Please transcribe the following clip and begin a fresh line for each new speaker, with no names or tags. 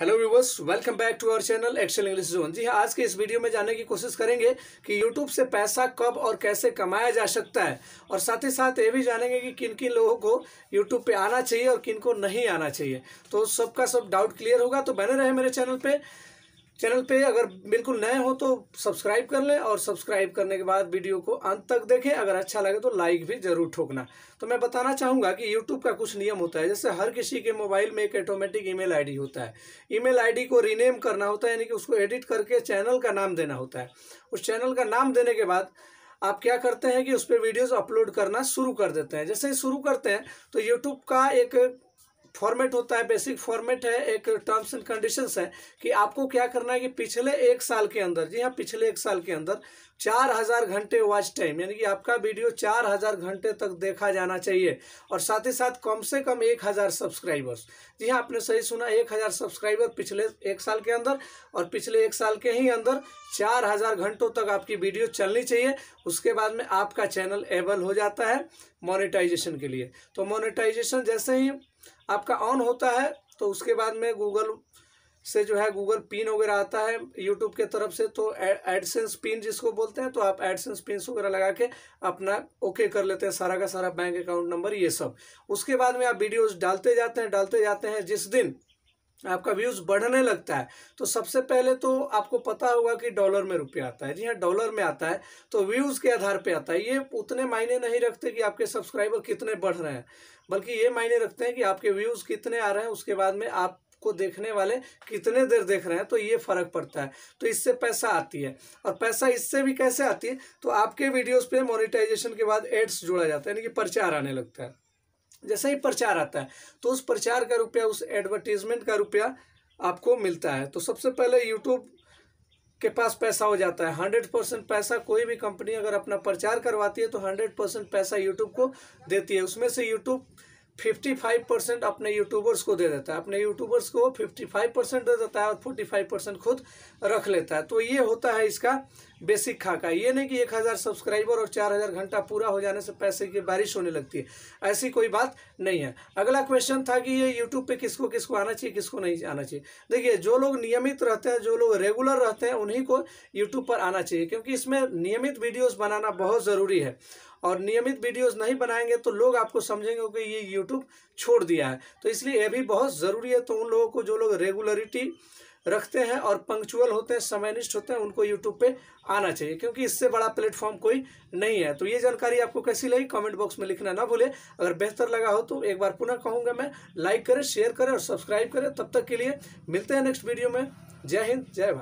hello viewers welcome back to our channel Excel English zone जी हाँ आज के इस वीडियो में जानने की कोशिश करेंगे कि यूट्यूब से पैसा कब और कैसे कमाया जा सकता है और साथ ही साथ ये भी जानेंगे कि किन किन लोगों को यूट्यूब पे आना चाहिए और किन को नहीं आना चाहिए तो सबका सब डाउट क्लियर होगा तो बने रहे मेरे चैनल पर चैनल पे अगर बिल्कुल नए हो तो सब्सक्राइब कर लें और सब्सक्राइब करने के बाद वीडियो को अंत तक देखें अगर अच्छा लगे तो लाइक भी ज़रूर ठोकना तो मैं बताना चाहूँगा कि यूट्यूब का कुछ नियम होता है जैसे हर किसी के मोबाइल में एक ऑटोमेटिक ईमेल आईडी होता है ईमेल आईडी को रीनेम करना होता है यानी कि उसको एडिट करके चैनल का नाम देना होता है उस चैनल का नाम देने के बाद आप क्या करते हैं कि उस पर वीडियोज़ अपलोड करना शुरू कर देते हैं जैसे ही शुरू करते हैं तो यूट्यूब का एक फॉर्मेट होता है बेसिक फॉर्मेट है एक टर्म्स एंड कंडीशंस है कि आपको क्या करना है कि पिछले एक साल के अंदर जी हाँ पिछले एक साल के अंदर चार हज़ार घंटे वॉच टाइम यानी कि आपका वीडियो चार हज़ार घंटे तक देखा जाना चाहिए और साथ ही साथ कम से कम एक हज़ार सब्सक्राइबर्स जी हाँ आपने सही सुना एक हज़ार सब्सक्राइबर पिछले एक साल के अंदर और पिछले एक साल के ही अंदर चार हज़ार घंटों तक आपकी वीडियो चलनी चाहिए उसके बाद में आपका चैनल एबल हो जाता है मोनिटाइजेशन के लिए तो मोनिटाइजेशन जैसे ही आपका ऑन होता है तो उसके बाद में गूगल से जो है गूगल पिन वगैरह आता है यूट्यूब के तरफ से तो एडसेंस पिन जिसको बोलते हैं तो आप एडसेंस पिन वगैरह लगा के अपना ओके कर लेते हैं सारा का सारा बैंक अकाउंट नंबर ये सब उसके बाद में आप वीडियोस डालते जाते हैं डालते जाते हैं जिस दिन आपका व्यूज़ बढ़ने लगता है तो सबसे पहले तो आपको पता होगा कि डॉलर में रुपया आता है जी हाँ डॉलर में आता है तो व्यूज़ के आधार पे आता है ये उतने मायने नहीं रखते कि आपके सब्सक्राइबर कितने बढ़ रहे हैं बल्कि ये मायने रखते हैं कि आपके व्यूज़ कितने आ रहे हैं उसके बाद में आप को देखने वाले कितने देर देख रहे हैं तो ये फ़र्क पड़ता है तो इससे पैसा आती है और पैसा इससे भी कैसे आती है तो आपके वीडियोस पे मोनेटाइजेशन के बाद एड्स जोड़ा जाता है यानी कि प्रचार आने लगता है जैसे ही प्रचार आता है तो उस प्रचार का रुपया उस एडवर्टीजमेंट का रुपया आपको मिलता है तो सबसे पहले यूट्यूब के पास पैसा हो जाता है हंड्रेड परसेंट पैसा कोई भी कंपनी अगर अपना प्रचार करवाती है तो हंड्रेड परसेंट पैसा यूट्यूब को देती है उसमें से यूट्यूब फिफ्टी फाइव परसेंट अपने यूट्यूबर्स को दे देता है अपने यूट्यूबर्स को फिफ्टी फाइव परसेंट दे देता है और फोर्टी फाइव परसेंट खुद रख लेता है तो ये होता है इसका बेसिक खाका ये नहीं कि एक हज़ार सब्सक्राइबर और चार हज़ार घंटा पूरा हो जाने से पैसे की बारिश होने लगती है ऐसी कोई बात नहीं है अगला क्वेश्चन था कि ये यूट्यूब पर किसको किसको आना चाहिए किसको नहीं आना चाहिए देखिए जो लोग नियमित रहते हैं जो लोग रेगुलर रहते हैं उन्हीं को यूट्यूब पर आना चाहिए क्योंकि इसमें नियमित वीडियोज़ बनाना बहुत ज़रूरी है और नियमित वीडियोज़ नहीं बनाएंगे तो लोग आपको समझेंगे कि ये यूट्यूब यूट्यूब छोड़ दिया है तो इसलिए यह भी बहुत ज़रूरी है तो उन लोगों को जो लोग रेगुलरिटी रखते हैं और पंक्चुअल होते हैं समयनिष्ठ होते हैं उनको यूट्यूब पे आना चाहिए क्योंकि इससे बड़ा प्लेटफॉर्म कोई नहीं है तो ये जानकारी आपको कैसी लगी कमेंट बॉक्स में लिखना ना भूले अगर बेहतर लगा हो तो एक बार पुनः कहूँगा मैं लाइक करें शेयर करें और सब्सक्राइब करें तब तक के लिए मिलते हैं नेक्स्ट वीडियो में जय हिंद जय भारत